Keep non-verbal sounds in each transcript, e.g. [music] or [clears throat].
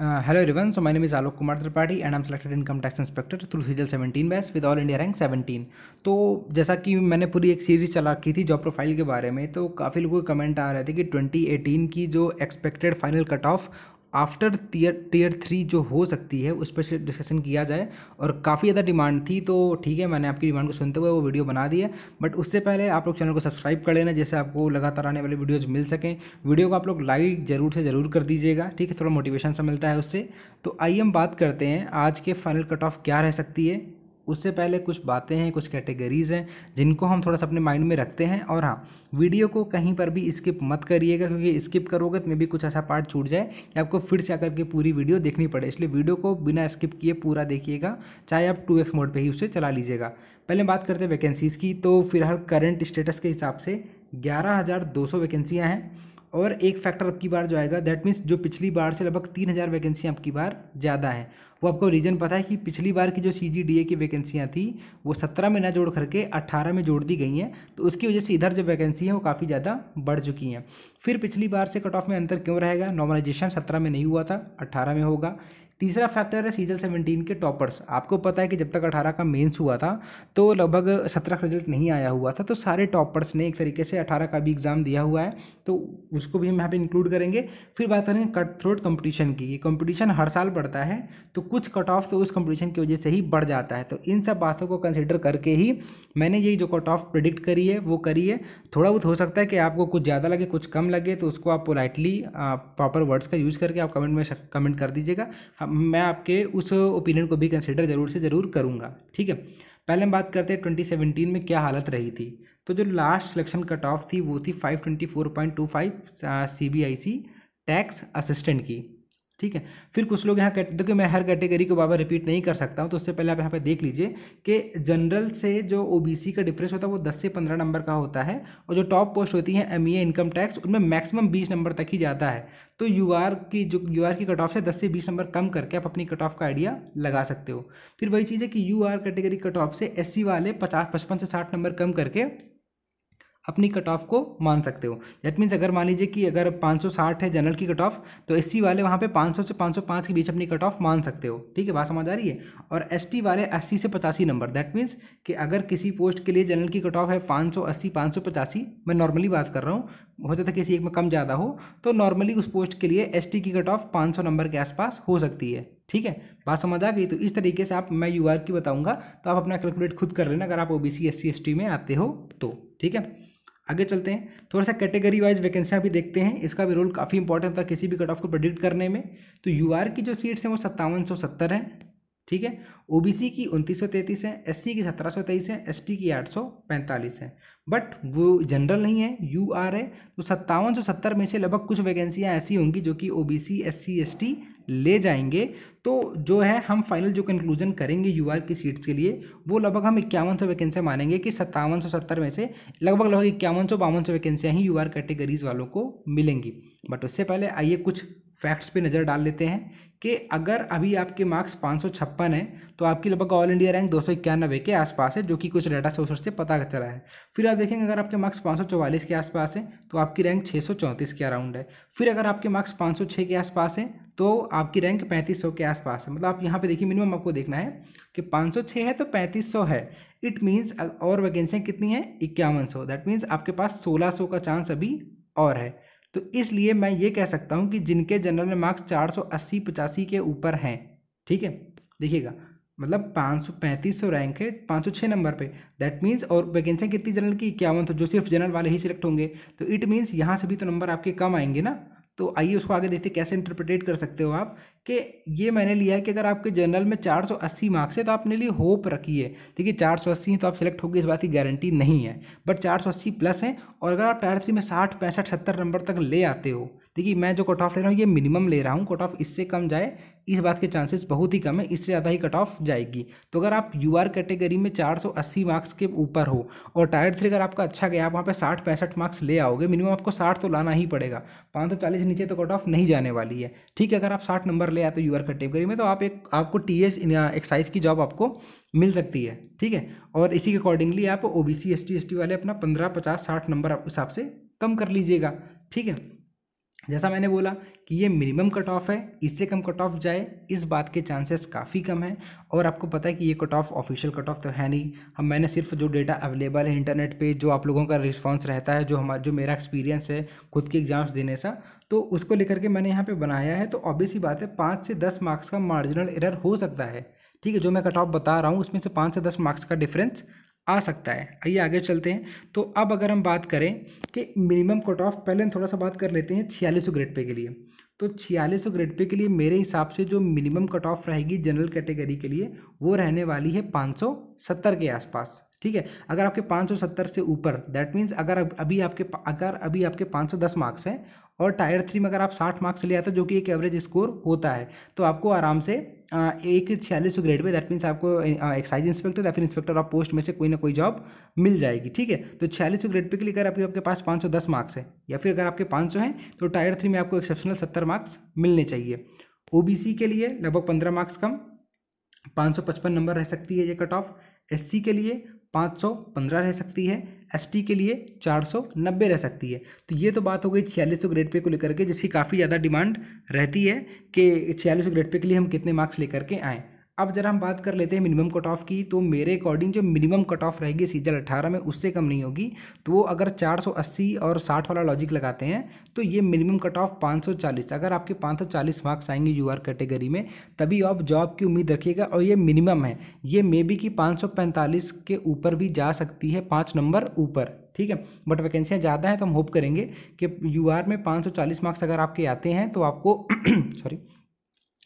hello everyone so my name is Alok Kumar Tripathi and am selected income tax inspector through CGL seventeen base with all India rank seventeen तो जैसा कि मैंने पूरी एक series चला की थी जॉब प्रोफाइल के बारे में तो काफ़ी लोगों के कमेंट आ रहे थे कि ट्वेंटी की जो expected final cut off after tier tier three जो हो सकती है उस पर से डिस्कशन किया जाए और काफ़ी ज़्यादा डिमांड थी तो ठीक है मैंने आपकी डिमांड को सुनते हुए वो वीडियो बना दी है बट उससे पहले आप लोग चैनल को सब्सक्राइब कर लेना जैसे आपको लगातार आने वाली वीडियोज़ मिल सकें वीडियो को आप लोग लाइक ज़रूर से ज़रूर कर दीजिएगा ठीक है थोड़ा मोटिवेशन सा मिलता है उससे तो आइए हम बात करते हैं आज के फाइनल कट ऑफ क्या रह सकती है उससे पहले कुछ बातें हैं कुछ कैटेगरीज़ हैं जिनको हम थोड़ा सा अपने माइंड में रखते हैं और हाँ वीडियो को कहीं पर भी स्किप मत करिएगा क्योंकि स्किप करोगे तो मे भी कुछ ऐसा पार्ट छूट जाए कि आपको फिर से आकर के पूरी वीडियो देखनी पड़े इसलिए वीडियो को बिना स्किप किए पूरा देखिएगा चाहे आप टू मोड पर ही उसे चला लीजिएगा पहले बात करते हैं वैकेंसीज़ की तो फिलहाल करंट स्टेटस के हिसाब से ग्यारह हज़ार दो सौ वैकेंसियाँ हैं और एक फैक्टर आपकी बार जो आएगा दैट मीन्स जो पिछली बार से लगभग तीन हज़ार वैकेंसियाँ आपकी बार ज़्यादा है वो आपको रीज़न पता है कि पिछली बार की जो सी जी डी ए की वैकेंसियाँ थी वो सत्रह में ना जोड़ करके अट्ठारह में जोड़ दी गई हैं तो उसकी वजह से इधर जो वैकेंसी है वो काफ़ी ज़्यादा बढ़ चुकी हैं फिर पिछली बार से कट ऑफ में अंतर क्यों रहेगा नॉर्मलाइजेशन सत्रह में नहीं हुआ था अट्ठारह में होगा तीसरा फैक्टर है सीजन सेवनटीन के टॉपर्स आपको पता है कि जब तक अठारह का मेंस हुआ था तो लगभग सत्रह का रिजल्ट नहीं आया हुआ था तो सारे टॉपर्स ने एक तरीके से अठारह का भी एग्ज़ाम दिया हुआ है तो उसको भी हम यहाँ पे इंक्लूड करेंगे फिर बात करेंगे कट थ्रोट कंपटीशन की ये कंपटीशन हर साल बढ़ता है तो कुछ कट ऑफ तो उस कंपटीशन की वजह से ही बढ़ जाता है तो इन सब बातों को कंसिडर करके ही मैंने ये जो कट ऑफ प्रिडिक्ट करी है वो करी है थोड़ा बहुत हो सकता है कि आपको कुछ ज़्यादा लगे कुछ कम लगे तो उसको आप पोलाइटली प्रॉपर वर्ड्स का यूज़ करके आप कमेंट में कमेंट कर दीजिएगा मैं आपके उस ओपिनियन को भी कंसिडर ज़रूर से ज़रूर करूँगा ठीक है पहले हम बात करते हैं ट्वेंटी सेवेंटीन में क्या हालत रही थी तो जो लास्ट सिलेक्शन कट ऑफ थी वो थी five twenty four point two five C B I C tax assistant की ठीक है फिर कुछ लोग यहाँ कैट देखिए मैं हर कैटेगरी को बाबा रिपीट नहीं कर सकता हूँ तो उससे पहले आप यहाँ पे देख लीजिए कि जनरल से जो ओबीसी का डिफरेंस होता है वो 10 से 15 नंबर का होता है और जो टॉप पोस्ट होती है एमईए इनकम टैक्स उनमें मैक्सिमम 20 नंबर तक ही जाता है तो यू की जो यू की कट ऑफ से दस से बीस नंबर कम करके आप अपनी कट ऑफ का आइडिया लगा सकते हो फिर वही चीज़ है कि यू कैटेगरी कट ऑफ से एस e वाले पचास पचपन से साठ नंबर कम करके अपनी कट ऑफ को मान सकते हो दैट मीन्स अगर मान लीजिए कि अगर 560 है जनरल की कट ऑफ तो एस वाले वहाँ पे 500 से 505 के बीच अपनी कट ऑफ मान सकते हो ठीक है बात समझ आ रही है और एस वाले 80 से पचासी नंबर दैट मीन्स कि अगर किसी पोस्ट के लिए जनरल की कट ऑफ है 580 585 मैं नॉर्मली बात कर रहा हूँ हो जाता है किसी एक में कम ज़्यादा हो तो नॉर्मली उस पोस्ट के लिए एस की कट ऑफ पाँच नंबर के आसपास हो सकती है ठीक है बात समझ आ गई तो इस तरीके से आप मैं यू की बताऊँगा तो आप अपना कैलकुलेट खुद कर लेना अगर आप ओ बी सी एस में आते हो तो ठीक है आगे चलते हैं थोड़ा सा कैटेगरी वाइज वैकेंसियाँ भी देखते हैं इसका भी रोल काफ़ी इंपॉर्टेंट था किसी भी कट ऑफ को प्रडिक्ट करने में तो यू की जो सीट्स हैं वो सत्तावन सौ सत्तर हैं ठीक है ओबीसी की उनतीस सौ तैंतीस है एससी की सत्रह सौ तेईस है एसटी की आठ सौ पैंतालीस है बट वो जनरल नहीं है यू आर है तो सत्तावन सौ सत्तर में से लगभग कुछ वैकेंसियाँ ऐसी होंगी जो कि ओबीसी एससी एसटी ले जाएंगे तो जो है हम फाइनल जो कंक्लूजन करेंगे यू आर की सीट्स के लिए वो लगभग हम इक्यावन सौ वैकेंसियाँ मानेंगे कि सत्तावन सौ सत्तर में से लगभग लगभग इक्यावन सौ बावन सौ वैकेंसियाँ ही यू आर कैटेगरीज वालों को मिलेंगी बट उससे पहले आइए कुछ फैक्ट्स पे नज़र डाल लेते हैं कि अगर अभी आपके मार्क्स पाँच सौ छप्पन है तो आपकी लगभग ऑल इंडिया रैंक दो सौ के आसपास है जो कि कुछ डाटा सोर्स से पता चला है फिर आप देखेंगे अगर आपके मार्क्स पाँच सौ चौवालीस के आसपास है तो आपकी रैंक छः सौ के अराउंड है फिर अगर आपके मार्क्स पाँच सौ छः के आसपास है तो आपकी रैंक पैंतीस सौ के आसपास है मतलब आप यहाँ पर देखिए मिनिमम आपको देखना है कि पाँच सौ छः है तो पैंतीस सौ है इट मीन्स और वैकेंसियाँ कितनी हैं इक्यावन सौ दैट मीन्स आपके पास सोलह सौ का चांस अभी और है तो इसलिए मैं ये कह सकता हूँ कि जिनके जनरल मार्क्स चार सौ अस्सी पचासी के ऊपर हैं ठीक है देखिएगा मतलब पाँच सौ पैंतीस सौ रैंक है पाँच सौ छः नंबर पे दैट मीन्स और वैकेंसियाँ कितनी जनरल की इक्यावन तो जो सिर्फ जनरल वाले ही सिलेक्ट होंगे तो इट मीन्स यहाँ से भी तो नंबर आपके कम आएंगे ना तो आइए उसको आगे देखते कैसे इंटरप्रिटेट कर सकते हो आप कि ये मैंने लिया है कि अगर आपके जनरल में 480 मार्क्स है तो आपने लिए होप रखी है ठीक है चार हैं तो आप सेलेक्ट होगी इस बात की गारंटी नहीं है बट 480 प्लस हैं और अगर आप टायर थ्री में साठ पैंसठ सत्तर नंबर तक ले आते हो देखिए मैं जो कट ऑफ ले रहा हूँ ये मिनिमम ले रहा हूँ कट ऑफ इससे कम जाए इस बात के चांसेस बहुत ही कम है इससे ज़्यादा ही कट ऑफ जाएगी तो अगर आप यू आर कैटेगरी में 480 मार्क्स के ऊपर हो और टायर थ्री अगर आपका अच्छा गया आप वहाँ पे साठ पैंसठ मार्क्स ले आओगे मिनिमम आपको साठ तो लाना ही पड़ेगा पाँच सौ चालीस नीचे तो कट ऑफ नहीं जाने वाली है ठीक है अगर आप साठ नंबर ले आते हो यू आर कैटेगरी में तो आप एक आपको टी एस एक्साइज की जॉब आपको मिल सकती है ठीक है और इसी के अकॉर्डिंगली आप O B C S T वाले अपना पंद्रह पचास साठ नंबर हिसाब से कम कर लीजिएगा ठीक है जैसा मैंने बोला कि ये मिनिमम कट ऑफ है इससे कम कट ऑफ जाए इस बात के चांसेस काफ़ी कम हैं और आपको पता है कि ये cut off official cut off तो है नहीं हम मैंने सिर्फ जो डेटा अवेलेबल है इंटरनेट पे जो आप लोगों का रिस्पांस रहता है जो हमारा जो मेरा एक्सपीरियंस है खुद के एग्ज़ाम्स देने सा तो उसको लेकर के मैंने यहाँ पर बनाया है तो ऑब्वियस ही बात है पाँच से दस मार्क्स का मार्जिनल एरर हो सकता है ठीक है जो मैं कट ऑफ बता रहा हूँ उसमें से पाँच से दस मार्क्स का डिफरेंस आ सकता है आइए आगे चलते हैं तो अब अगर हम बात करें कि मिनिमम कट ऑफ पहले हम थोड़ा सा बात कर लेते हैं छियालीस ग्रेड पे के लिए तो छियालीस ग्रेड पे के लिए मेरे हिसाब से जो मिनिमम कट ऑफ रहेगी जनरल कैटेगरी के लिए वो रहने वाली है 570 के आसपास ठीक है अगर आपके 570 से ऊपर दैट मीन्स अगर अभी आपके अगर अभी आपके 510 मार्क्स हैं और टायर थ्री में अगर आप 60 मार्क्स ले आते हो जो कि एक एवरेज स्कोर होता है तो आपको आराम से एक छियालीस ग्रेड पे दैट मीन्स आपको एक्साइज इंस्पेक्टर या फिर इंस्पेक्टर ऑफ पोस्ट में से कोई ना कोई जॉब मिल जाएगी ठीक है तो छियालीस ग्रेड पे के लिए अगर आपके आपके पास 510 मार्क्स है या फिर अगर आपके 500 हैं तो टायर थ्री में आपको एक्सेप्शनल सत्तर मार्क्स मिलने चाहिए ओ के लिए लगभग पंद्रह मार्क्स कम पाँच नंबर रह सकती है ये कट ऑफ एस के लिए पाँच सौ पंद्रह रह सकती है एस के लिए चार सौ नब्बे रह सकती है तो ये तो बात हो गई छियालीस सौ ग्रेड पे को लेकर के जिसकी काफ़ी ज़्यादा डिमांड रहती है कि छियालीस सौ ग्रेड पे के लिए हम कितने मार्क्स लेकर के आएँ अब जरा हम बात कर लेते हैं मिनिमम कट ऑफ की तो मेरे अकॉर्डिंग जो मिनिमम कट ऑफ रहेगी सीजन अट्ठारह में उससे कम नहीं होगी तो वो अगर 480 और 60 वाला लॉजिक लगाते हैं तो ये मिनिमम कट ऑफ 540 अगर आपके 540 मार्क्स आएंगे यू आर कैटेगरी में तभी आप जॉब की उम्मीद रखिएगा और ये मिनिमम है ये मे बी सौ पैंतालीस के ऊपर भी जा सकती है पाँच नंबर ऊपर ठीक है बट वैकेंसियाँ ज़्यादा हैं तो हम होप करेंगे कि यू आर में चालीस मार्क्स अगर आपके आते हैं तो आपको सॉरी [clears throat]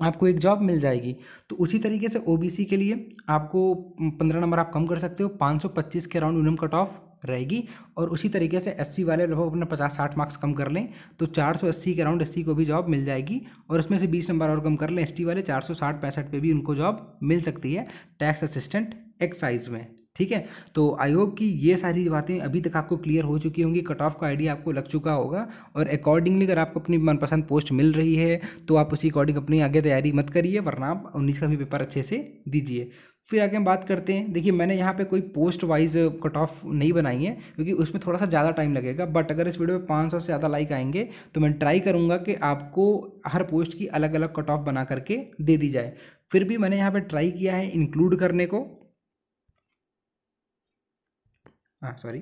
आपको एक जॉब मिल जाएगी तो उसी तरीके से ओबीसी के लिए आपको पंद्रह नंबर आप कम कर सकते हो पाँच सौ पच्चीस के अराउंड यूनिम कट ऑफ रहेगी और उसी तरीके से एससी वाले लगभग अपने पचास साठ मार्क्स कम कर लें तो चार सौ अस्सी के अराउंड एससी को भी जॉब मिल जाएगी और उसमें से बीस नंबर और कम कर लें एसटी वाले चार सौ साठ पैंसठ पे भी उनको जॉब मिल सकती है टैक्स असिस्टेंट एक्साइज में ठीक है तो आई होप कि ये सारी बातें अभी तक आपको क्लियर हो चुकी होंगी कट ऑफ का आइडिया आपको लग चुका होगा और अकॉर्डिंगली अगर आपको अपनी मनपसंद पोस्ट मिल रही है तो आप उसी अकॉर्डिंग अपनी आगे तैयारी मत करिए वरना आप उन्नीस का भी पेपर अच्छे से दीजिए फिर आगे हम बात करते हैं देखिए मैंने यहाँ पे कोई पोस्ट वाइज कट ऑफ नहीं बनाई है क्योंकि उसमें थोड़ा सा ज़्यादा टाइम लगेगा बट अगर इस वीडियो में पाँच से ज़्यादा लाइक आएंगे तो मैं ट्राई करूँगा कि आपको हर पोस्ट की अलग अलग कट ऑफ बना करके दे दी जाए फिर भी मैंने यहाँ पे ट्राई किया है इंक्लूड करने को हाँ सॉरी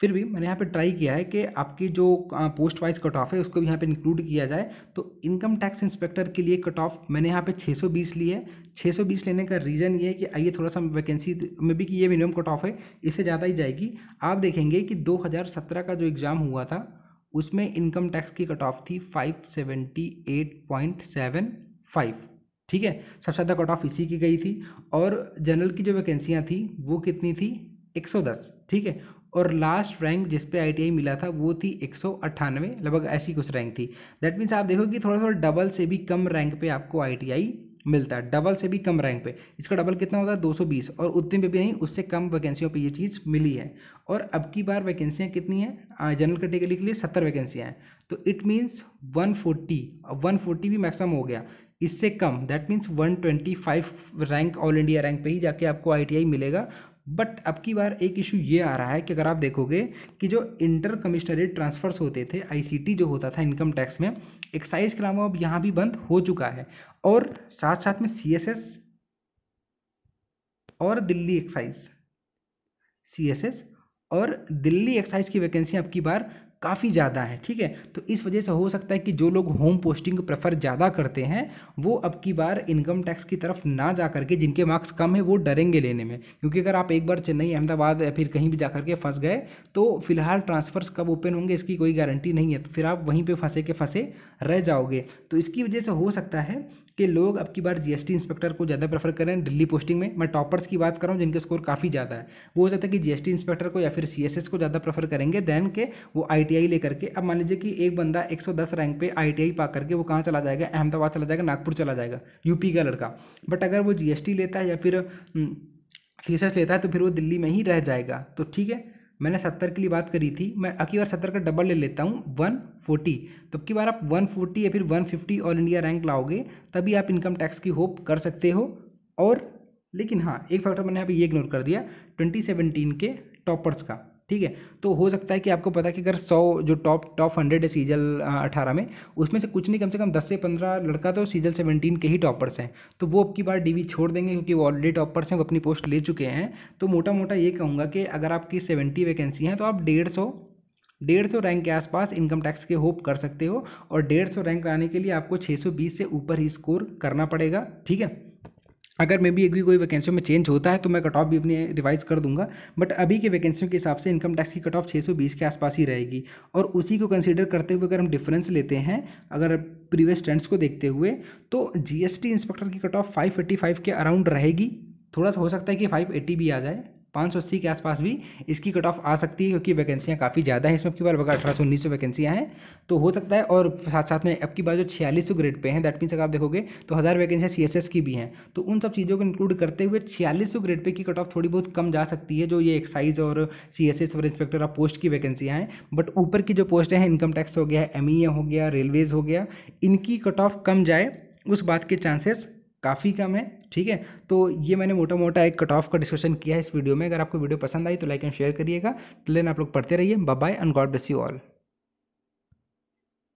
फिर भी मैंने यहाँ पे ट्राई किया है कि आपकी जो पोस्ट वाइज कट ऑफ है उसको भी यहाँ पे इंक्लूड किया जाए तो इनकम टैक्स इंस्पेक्टर के लिए कट ऑफ मैंने यहाँ पे 620 ली है 620 लेने का रीज़न ये है कि आइए थोड़ा सा वैकेंसी में भी कि ये मिनिमम कट ऑफ है इससे ज़्यादा ही जाएगी आप देखेंगे कि दो का जो एग्ज़ाम हुआ था उसमें इनकम टैक्स की कट ऑफ थी फाइव ठीक है सबसे ज़्यादा कट ऑफ इसी की गई थी और जनरल की जो वैकेंसियाँ थी वो कितनी थी 110 ठीक है और लास्ट रैंक जिस पे आईटीआई मिला था वो थी एक लगभग ऐसी कुछ रैंक थी दैट मीन्स आप देखोगे थोड़ा थोड़ा डबल से भी कम रैंक पे आपको आईटीआई मिलता है डबल से भी कम रैंक पे इसका डबल कितना होता है 220 और उतने पे भी नहीं उससे कम वैकेंसियों पे ये चीज़ मिली है और अब की बार वैकेंसियाँ कितनी हैं जनरल कैटेगरी के लिए सत्तर वैकेंसियाँ हैं तो इट मीन्स 140 अब 140 भी मैक्सिमम हो गया इससे कम that means 125 rank all India rank पे ही जाके आपको आईटीआई मिलेगा बट अब की बार एक इशू ये आ रहा है कि अगर आप देखोगे कि जो इंटर कमिश्नरेट ट्रांसफ़र्स होते थे आईसीटी जो होता था इनकम टैक्स में एक्साइज के अलावा अब यहाँ भी बंद हो चुका है और साथ साथ में सीएसएस और दिल्ली एक्साइज सीएसएस और दिल्ली एक्साइज की वैकेंसी अब की बार काफ़ी ज़्यादा है ठीक है तो इस वजह से हो सकता है कि जो लोग होम पोस्टिंग प्रेफर ज़्यादा करते हैं वो अब की बार इनकम टैक्स की तरफ ना जा करके जिनके मार्क्स कम है वो डरेंगे लेने में क्योंकि अगर आप एक बार चेन्नई अहमदाबाद या फिर कहीं भी जा करके फंस गए तो फिलहाल ट्रांसफ़र्स कब ओपन होंगे इसकी कोई गारंटी नहीं है तो फिर आप वहीं पर फंसे के फंसे रह जाओगे तो इसकी वजह से हो सकता है के लोग अब की बार जीएसटी इंस्पेक्टर को ज़्यादा प्रेफर करें दिल्ली पोस्टिंग में मैं टॉपर्स की बात कर रहा हूँ जिनके स्कोर काफ़ी ज़्यादा है वो हो जाता है कि जीएसटी इंस्पेक्टर को या फिर सीएसएस को ज़्यादा प्रेफर करेंगे देन के वो आईटीआई लेकर के अब मान लीजिए कि एक बंदा एक रैंक पर आई पा करके वो कहाँ चला जाएगा अहमदाबाद चला जाएगा नागपुर चला जाएगा यूपी का लड़का बट अगर वो जी लेता है या फिर फीसस हम्म, लेता है तो फिर वो दिल्ली में ही रह जाएगा तो ठीक है मैंने सत्तर के लिए बात करी थी मैं अगली बार सत्तर का डबल ले लेता हूँ वन फोर्टी तब की बार आप वन फोर्टी या फिर one fifty all India rank लाओगे तभी आप इनकम टैक्स की होप कर सकते हो और लेकिन हाँ एक फैक्टर मैंने यहाँ पे ये इग्नोर कर दिया ट्वेंटी सेवनटीन के टॉपर्स का ठीक है तो हो सकता है कि आपको पता है कि अगर सौ जो टॉप टॉप हंड्रेड है सीजल अठारह में उसमें से कुछ नहीं कम से कम दस से पंद्रह लड़का तो सीजल सेवनटीन के ही टॉपर्स हैं तो वो अब की बार डीवी छोड़ देंगे क्योंकि वो ऑलरेडी टॉपर्स हैं वो अपनी पोस्ट ले चुके हैं तो मोटा मोटा ये कहूँगा कि अगर आपकी सेवेंटी वैकेंसी हैं तो आप डेढ़ सौ डेढ़ सौ रैंक के आसपास इनकम टैक्स के होप कर सकते हो और डेढ़ सौ रैंक लाने के लिए आपको छः सौ बीस से ऊपर ही स्कोर करना पड़ेगा ठीक है अगर मे बी भी कोई वैकेंसी में चेंज होता है तो मैं कट ऑफ भी अपनी रिवाइज कर दूंगा बट अभी के वैकेंसियों के हिसाब से इनकम टैक्स की कट ऑफ छः के आसपास ही रहेगी और उसी को कंसिडर करते हुए अगर हम डिफरेंस लेते हैं अगर प्रीवियस ट्रेंड्स को देखते हुए तो जी इंस्पेक्टर की कट ऑफ फाइव के अराउंड रहेगी थोड़ा सा हो सकता है कि 580 भी आ जाए पाँच के आसपास भी इसकी कट ऑफ आ सकती है क्योंकि वैकेंसियाँ काफ़ी ज़्यादा हैं इसमें अब की बार अठारह सौ उन्नीस सौ वैकेंसियाँ हैं तो हो सकता है और साथ साथ में अब की बार जो छियालीस सौ ग्रेड पे हैं दैट मीन्स अगर आप देखोगे तो हज़ार वैकेंसियाँ सी एस एस की भी हैं तो उन सब चीज़ों को इंक्लूड करते हुए छियालीस ग्रेड पे की कट ऑफ थोड़ी बहुत कम जा सकती है जो ये एक्साइज और C S S inspector of post की वैकेंसियाँ हैं बट ऊपर की जो पोस्ट हैं इनकम टैक्स हो गया एम e हो गया रेलवेज़ हो गया इनकी कट ऑफ कम जाए उस बात के चांसेस काफ़ी कम है ठीक है तो ये मैंने मोटा मोटा एक कट ऑफ का डिस्कशन किया है इस वीडियो में अगर आपको वीडियो पसंद आई तो लाइक एंड शेयर करिएगा टिल आप लोग पढ़ते रहिए bye and God bless you all